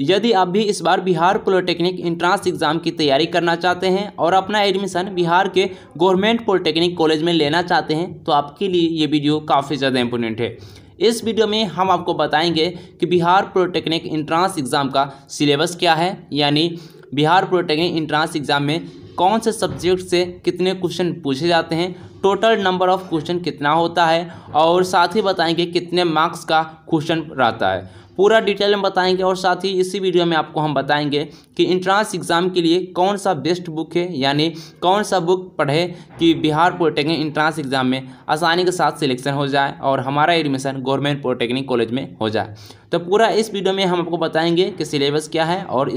यदि आप भी इस बार बिहार पॉलिटेक्निक इंट्रांस एग्ज़ाम की तैयारी करना चाहते हैं और अपना एडमिशन बिहार के गवर्नमेंट पॉलिटेक्निक कॉलेज में लेना चाहते हैं तो आपके लिए ये वीडियो काफ़ी ज़्यादा इम्पोर्टेंट है इस वीडियो में हम आपको बताएंगे कि बिहार पॉलिटेक्निक इंट्रांस एग्ज़ाम का सिलेबस क्या है यानी बिहार पॉलिटेक्निक इंट्रांस एग्ज़ाम में कौन से सब्जेक्ट से कितने क्वेश्चन पूछे जाते हैं टोटल नंबर ऑफ क्वेश्चन कितना होता है और साथ ही बताएंगे कितने मार्क्स का क्वेश्चन रहता है पूरा डिटेल में बताएंगे और साथ ही इसी वीडियो में आपको हम बताएंगे कि इंट्रांस एग्ज़ाम के लिए कौन सा बेस्ट बुक है यानी कौन सा बुक पढ़े कि बिहार पॉलिटेक्निक इंट्रांस एग्ज़ाम में आसानी के साथ सिलेक्शन हो जाए और हमारा एडमिशन गवर्नमेंट पॉलिटेक्निक कॉलेज में हो जाए तो पूरा इस वीडियो में हम आपको बताएंगे कि सिलेबस क्या है और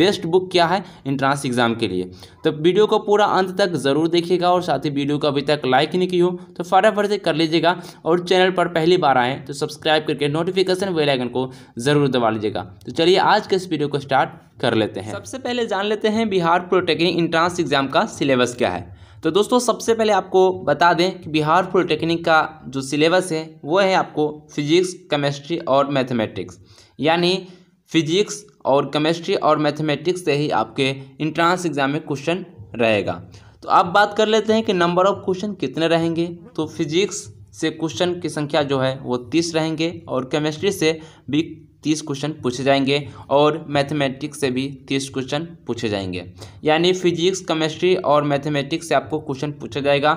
बेस्ट बुक क्या है इंट्रांस एग्ज़ाम के लिए तो वीडियो को पूरा अंत तक ज़रूर देखिएगा और साथ ही वीडियो को अभी तक लाइक नहीं की हो तो फटाफट से कर लीजिएगा और चैनल पर पहली बार आएँ तो सब्सक्राइब करके नोटिफिकेशन बेल आइकन को ज़रूर दबा लीजिएगा तो चलिए आज के इस वीडियो को स्टार्ट कर लेते हैं सबसे पहले जान लेते हैं बिहार पॉलिटेक्निक इंट्रांस एग्ज़ाम का सिलेबस क्या है तो दोस्तों सबसे पहले आपको बता दें कि बिहार पॉलिटेक्निक का जो सिलेबस है वो है आपको फिजिक्स केमिस्ट्री और मैथमेटिक्स यानी फिजिक्स और केमिस्ट्री और मैथमेटिक्स से ही आपके इंट्रांस एग्ज़ाम में क्वेश्चन रहेगा तो आप बात कर लेते हैं कि नंबर ऑफ क्वेश्चन कितने रहेंगे तो फिजिक्स से क्वेश्चन की संख्या जो है वो तीस रहेंगे और केमिस्ट्री से भी तीस क्वेश्चन पूछे जाएंगे और मैथमेटिक्स से भी तीस क्वेश्चन पूछे जाएंगे यानी फिजिक्स केमिस्ट्री और मैथमेटिक्स से आपको क्वेश्चन पूछा जाएगा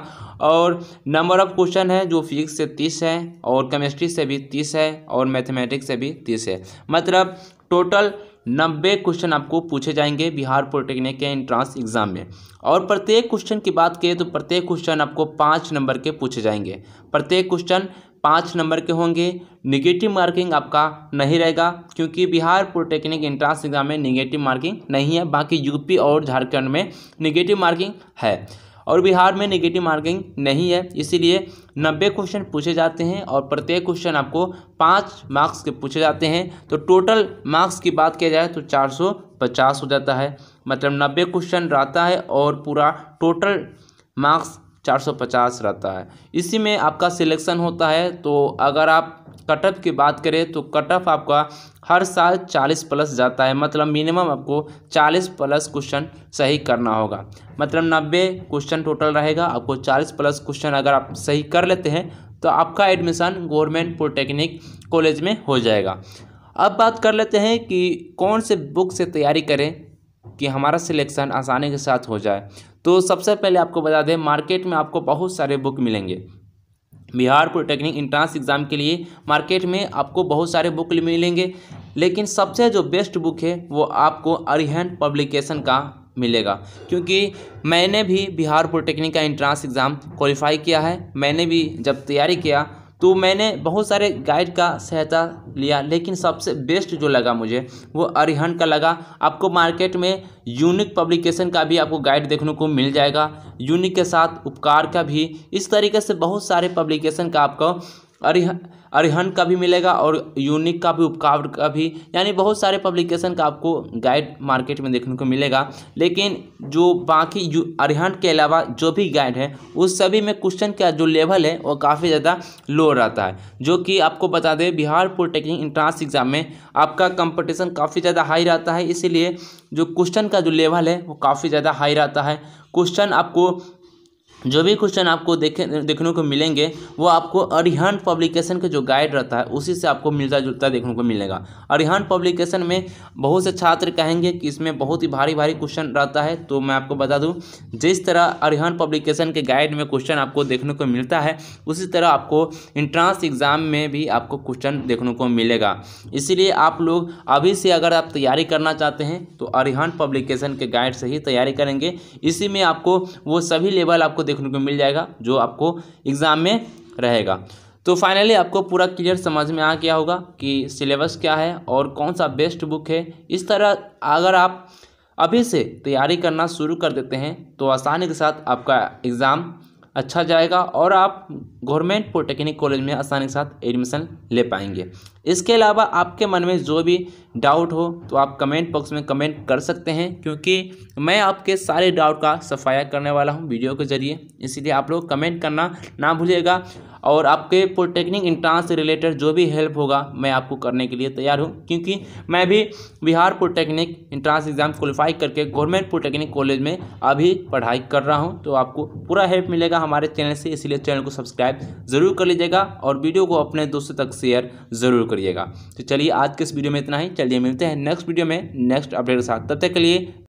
और नंबर ऑफ क्वेश्चन है जो फिजिक्स से तीस है और केमिस्ट्री से भी तीस है और मैथमेटिक्स से भी तीस है मतलब टोटल नब्बे क्वेश्चन आपको पूछे जाएंगे बिहार पॉलिटेक्निक के एंट्रांस एग्जाम में और प्रत्येक क्वेश्चन की बात करें तो प्रत्येक क्वेश्चन आपको पाँच नंबर के पूछे जाएंगे प्रत्येक क्वेश्चन पाँच नंबर के होंगे निगेटिव मार्किंग आपका नहीं रहेगा क्योंकि बिहार पॉलिटेक्निक इंट्रांस एग्जाम में निगेटिव मार्किंग नहीं है बाकी यूपी और झारखंड में निगेटिव मार्किंग है और बिहार में निगेटिव मार्किंग नहीं है इसीलिए नब्बे क्वेश्चन पूछे जाते हैं और प्रत्येक क्वेश्चन आपको पाँच मार्क्स के पूछे जाते हैं तो टोटल मार्क्स की बात किया जाए तो चार सौ पचास हो जाता है मतलब नब्बे क्वेश्चन रहता है और पूरा टोटल मार्क्स चार सौ पचास रहता है इसी में आपका सिलेक्शन होता है तो अगर आप कट ऑफ की बात करें तो कट ऑफ आपका हर साल चालीस प्लस जाता है मतलब मिनिमम आपको चालीस प्लस क्वेश्चन सही करना होगा मतलब नब्बे क्वेश्चन टोटल रहेगा आपको चालीस प्लस क्वेश्चन अगर आप सही कर लेते हैं तो आपका एडमिशन गवर्नमेंट पॉलिटेक्निक कॉलेज में हो जाएगा अब बात कर लेते हैं कि कौन से बुक से तैयारी करें कि हमारा सिलेक्शन आसानी के साथ हो जाए तो सबसे पहले आपको बता दें मार्केट में आपको बहुत सारे बुक मिलेंगे बिहार पॉलिटेक्निक इंट्रांस एग्ज़ाम के लिए मार्केट में आपको बहुत सारे बुक मिलेंगे लेकिन सबसे जो बेस्ट बुक है वो आपको अरिहन पब्लिकेशन का मिलेगा क्योंकि मैंने भी बिहार पॉलिटेक्निक का इंट्रांस एग्ज़ाम क्वालिफाई किया है मैंने भी जब तैयारी किया तो मैंने बहुत सारे गाइड का सहायता लिया लेकिन सबसे बेस्ट जो लगा मुझे वो अरिहंत का लगा आपको मार्केट में यूनिक पब्लिकेशन का भी आपको गाइड देखने को मिल जाएगा यूनिक के साथ उपकार का भी इस तरीके से बहुत सारे पब्लिकेशन का आपको अरिह अरिहन का भी मिलेगा और यूनिक का भी उपकाव का भी यानी बहुत सारे पब्लिकेशन का आपको गाइड मार्केट में देखने को मिलेगा लेकिन जो बाकी अरिहन के अलावा जो भी गाइड है उस सभी में क्वेश्चन का जो लेवल है वो काफ़ी ज़्यादा लो रहता है जो कि आपको बता दें बिहार पॉलिटेक्निक इंट्रांस एग्ज़ाम में आपका कंपटीशन काफ़ी ज़्यादा हाई रहता है इसीलिए जो क्वेश्चन का जो लेवल है वो काफ़ी ज़्यादा हाई रहता है क्वेश्चन आपको जो भी क्वेश्चन आपको देखे देखने को मिलेंगे वो आपको अरिहन पब्लिकेशन के जो गाइड रहता है उसी से आपको मिलता जुलता देखने को मिलेगा अरिहान पब्लिकेशन में बहुत से छात्र कहेंगे कि इसमें बहुत ही भारी भारी क्वेश्चन रहता है तो मैं आपको बता दूं जिस तरह अरिहान पब्लिकेशन के गाइड में क्वेश्चन आपको देखने को मिलता है उसी तरह आपको इंट्रांस एग्ज़ाम में भी आपको क्वेश्चन देखने को मिलेगा इसीलिए आप लोग अभी से अगर आप तैयारी करना चाहते हैं तो अरिहान पब्लिकेशन के गाइड से ही तैयारी करेंगे इसी में आपको वो सभी लेवल आपको देखने को मिल जाएगा जो आपको एग्ज़ाम में रहेगा तो फाइनली आपको पूरा क्लियर समझ में आ गया होगा कि सिलेबस क्या है और कौन सा बेस्ट बुक है इस तरह अगर आप अभी से तैयारी करना शुरू कर देते हैं तो आसानी के साथ आपका एग्ज़ाम अच्छा जाएगा और आप गवर्नमेंट पॉलिटेक्निक कॉलेज में आसानी के साथ एडमिशन ले पाएंगे इसके अलावा आपके मन में जो भी डाउट हो तो आप कमेंट बॉक्स में कमेंट कर सकते हैं क्योंकि मैं आपके सारे डाउट का सफाया करने वाला हूं वीडियो के जरिए इसीलिए आप लोग कमेंट करना ना भूलिएगा और आपके पॉलिटेक्निक इंट्रांस से रिलेटेड जो भी हेल्प होगा मैं आपको करने के लिए तैयार हूँ क्योंकि मैं भी Bihar polytechnic entrance exam qualify करके गवर्नमेंट पॉलिटेक्निक कॉलेज में अभी पढ़ाई कर रहा हूँ तो आपको पूरा हेल्प मिलेगा हमारे चैनल से इसलिए चैनल को सब्सक्राइब ज़रूर कर लीजिएगा और वीडियो को अपने दोस्तों तक शेयर ज़रूर करिएगा तो चलिए आज के इस वीडियो में इतना ही चलिए मिलते हैं नेक्स्ट वीडियो में नेक्स्ट अपडेट के साथ तब तक के लिए